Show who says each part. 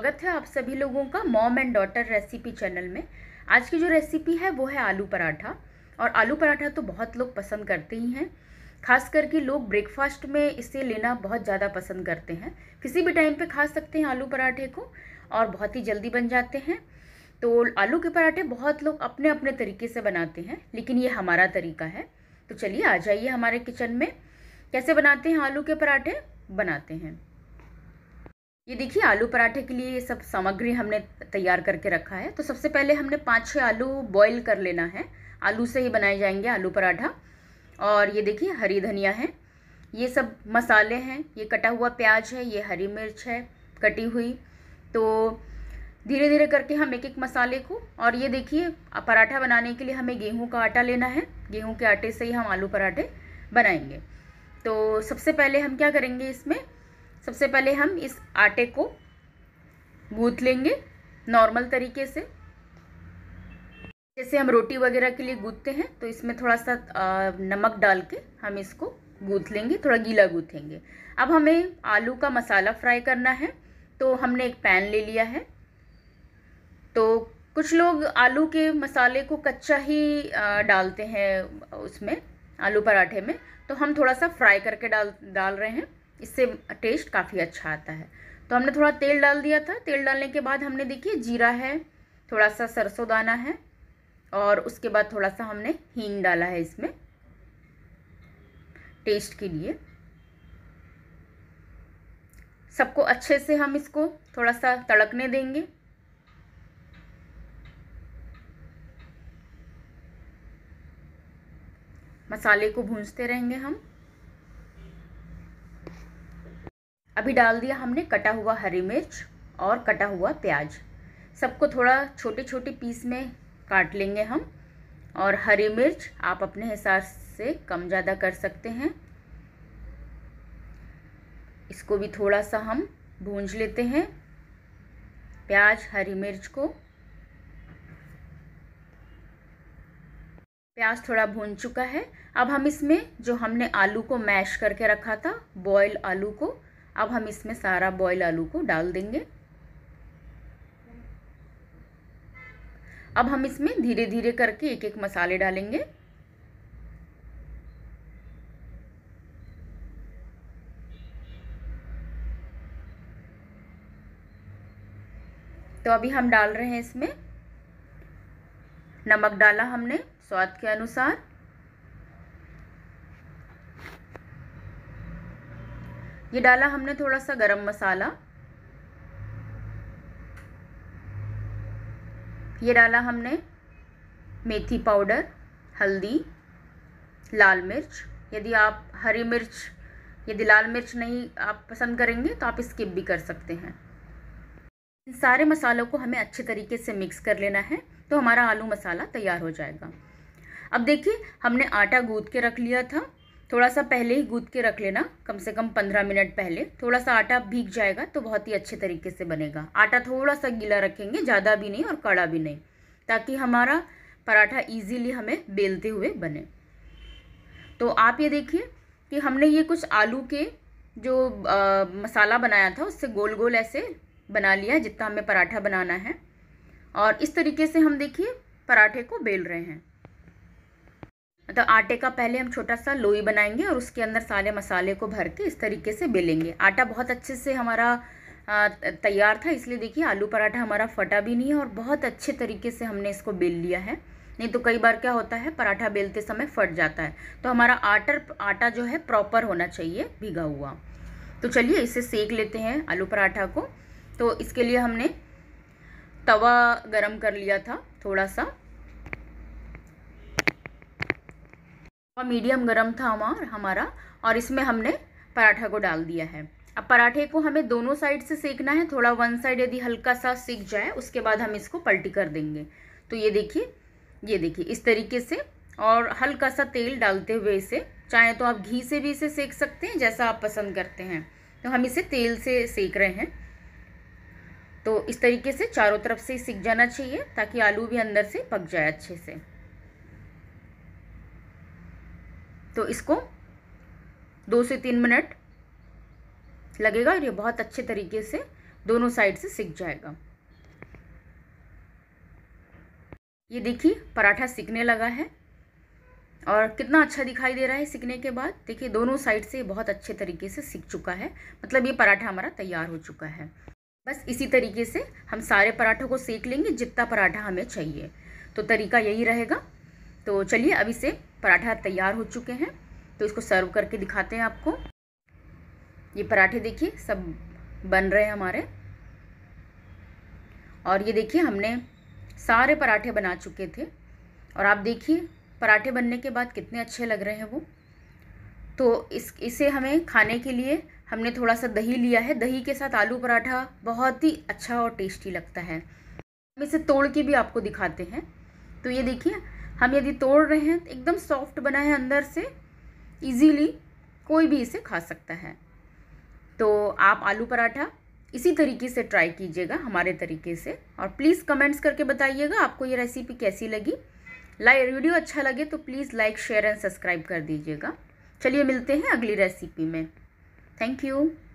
Speaker 1: स्वागत है आप सभी लोगों का mom and daughter recipe channel में आज की जो रेसिपी है वो है आलू पराठा और आलू पराठा तो बहुत लोग पसंद करते ही हैं खास करके लोग ब्रेकफास्ट में इसे लेना बहुत ज़्यादा पसंद करते हैं किसी भी टाइम पे खा सकते हैं आलू पराठे को और बहुत ही जल्दी बन जाते हैं तो आलू के पराठे बहुत लोग अपने अपने तरीके से बनाते हैं लेकिन ये हमारा तरीका है तो चलिए आ जाइए हमारे किचन में कैसे बनाते हैं आलू के पराठे बनाते हैं ये देखिए आलू पराठे के लिए ये सब सामग्री हमने तैयार करके रखा है तो सबसे पहले हमने पाँच छः आलू बॉईल कर लेना है आलू से ही बनाए जाएंगे आलू पराठा और ये देखिए हरी धनिया है ये सब मसाले हैं ये कटा हुआ प्याज है ये हरी मिर्च है कटी हुई तो धीरे धीरे करके हम एक एक मसाले को और ये देखिए पराठा बनाने के लिए हमें गेहूँ का आटा लेना है गेहूँ के आटे से ही हम आलू पराठे बनाएंगे तो सबसे पहले हम क्या करेंगे इसमें सबसे पहले हम इस आटे को गूँथ लेंगे नॉर्मल तरीके से जैसे हम रोटी वगैरह के लिए गूँथते हैं तो इसमें थोड़ा सा नमक डाल के हम इसको गूँथ लेंगे थोड़ा गीला गूँथेंगे अब हमें आलू का मसाला फ्राई करना है तो हमने एक पैन ले लिया है तो कुछ लोग आलू के मसाले को कच्चा ही डालते हैं उसमें आलू पराठे में तो हम थोड़ा सा फ्राई करके डाल डाल रहे हैं इससे टेस्ट काफ़ी अच्छा आता है तो हमने थोड़ा तेल डाल दिया था तेल डालने के बाद हमने देखिए जीरा है थोड़ा सा सरसों दाना है और उसके बाद थोड़ा सा हमने हींग डाला है इसमें टेस्ट के लिए सबको अच्छे से हम इसको थोड़ा सा तड़कने देंगे मसाले को भूंजते रहेंगे हम अभी डाल दिया हमने कटा हुआ हरी मिर्च और कटा हुआ प्याज सबको थोड़ा छोटे छोटे पीस में काट लेंगे हम और हरी मिर्च आप अपने हिसाब से कम ज़्यादा कर सकते हैं इसको भी थोड़ा सा हम भूंज लेते हैं प्याज हरी मिर्च को प्याज थोड़ा भून चुका है अब हम इसमें जो हमने आलू को मैश करके रखा था बॉयल आलू को अब हम इसमें सारा बॉयल आलू को डाल देंगे अब हम इसमें धीरे धीरे करके एक एक मसाले डालेंगे तो अभी हम डाल रहे हैं इसमें नमक डाला हमने स्वाद के अनुसार ये डाला हमने थोड़ा सा गरम मसाला ये डाला हमने मेथी पाउडर हल्दी लाल मिर्च यदि आप हरी मिर्च यदि लाल मिर्च नहीं आप पसंद करेंगे तो आप स्किप भी कर सकते हैं इन सारे मसालों को हमें अच्छे तरीके से मिक्स कर लेना है तो हमारा आलू मसाला तैयार हो जाएगा अब देखिए हमने आटा गूंद के रख लिया था थोड़ा सा पहले ही गूद के रख लेना कम से कम पंद्रह मिनट पहले थोड़ा सा आटा भीग जाएगा तो बहुत ही अच्छे तरीके से बनेगा आटा थोड़ा सा गीला रखेंगे ज़्यादा भी नहीं और कड़ा भी नहीं ताकि हमारा पराठा इजीली हमें बेलते हुए बने तो आप ये देखिए कि हमने ये कुछ आलू के जो आ, मसाला बनाया था उससे गोल गोल ऐसे बना लिया जितना हमें पराठा बनाना है और इस तरीके से हम देखिए पराठे को बेल रहे हैं मतलब आटे का पहले हम छोटा सा लोई बनाएंगे और उसके अंदर सारे मसाले को भर के इस तरीके से बेलेंगे आटा बहुत अच्छे से हमारा तैयार था इसलिए देखिए आलू पराठा हमारा फटा भी नहीं है और बहुत अच्छे तरीके से हमने इसको बेल लिया है नहीं तो कई बार क्या होता है पराठा बेलते समय फट जाता है तो हमारा आटर आटा जो है प्रॉपर होना चाहिए भीगा हुआ तो चलिए इसे सेक लेते हैं आलू पराठा को तो इसके लिए हमने तवा गरम कर लिया था थोड़ा सा और मीडियम गर्म था हमारा हमारा और इसमें हमने पराठा को डाल दिया है अब पराठे को हमें दोनों साइड से सेकना है थोड़ा वन साइड यदि हल्का सा सीख जाए उसके बाद हम इसको पलटी कर देंगे तो ये देखिए ये देखिए इस तरीके से और हल्का सा तेल डालते हुए इसे चाहे तो आप घी से भी इसे सेक सकते हैं जैसा आप पसंद करते हैं तो हम इसे तेल से सेक रहे हैं तो इस तरीके से चारों तरफ से सीख जाना चाहिए ताकि आलू भी अंदर से पक जाए अच्छे से तो इसको दो से तीन मिनट लगेगा और ये बहुत अच्छे तरीके से दोनों साइड से सीख जाएगा ये देखिए पराठा सीखने लगा है और कितना अच्छा दिखाई दे रहा है सीखने के बाद देखिए दोनों साइड से बहुत अच्छे तरीके से सीख चुका है मतलब ये पराठा हमारा तैयार हो चुका है बस इसी तरीके से हम सारे पराठों को सेक लेंगे जितना पराठा हमें चाहिए तो तरीका यही रहेगा तो चलिए अभी से पराठा तैयार हो चुके हैं तो इसको सर्व करके दिखाते हैं आपको ये पराठे देखिए सब बन रहे हैं हमारे और ये देखिए हमने सारे पराठे बना चुके थे और आप देखिए पराठे बनने के बाद कितने अच्छे लग रहे हैं वो तो इस इसे हमें खाने के लिए हमने थोड़ा सा दही लिया है दही के साथ आलू पराठा बहुत ही अच्छा और टेस्टी लगता है हम इसे तोड़ के भी आपको दिखाते हैं तो ये देखिए हम यदि तोड़ रहे हैं तो एकदम सॉफ्ट बना है अंदर से इजीली कोई भी इसे खा सकता है तो आप आलू पराठा इसी तरीके से ट्राई कीजिएगा हमारे तरीके से और प्लीज़ कमेंट्स करके बताइएगा आपको ये रेसिपी कैसी लगी लाइक वीडियो अच्छा लगे तो please like share and subscribe कर दीजिएगा चलिए मिलते हैं अगली रेसिपी में थैंक यू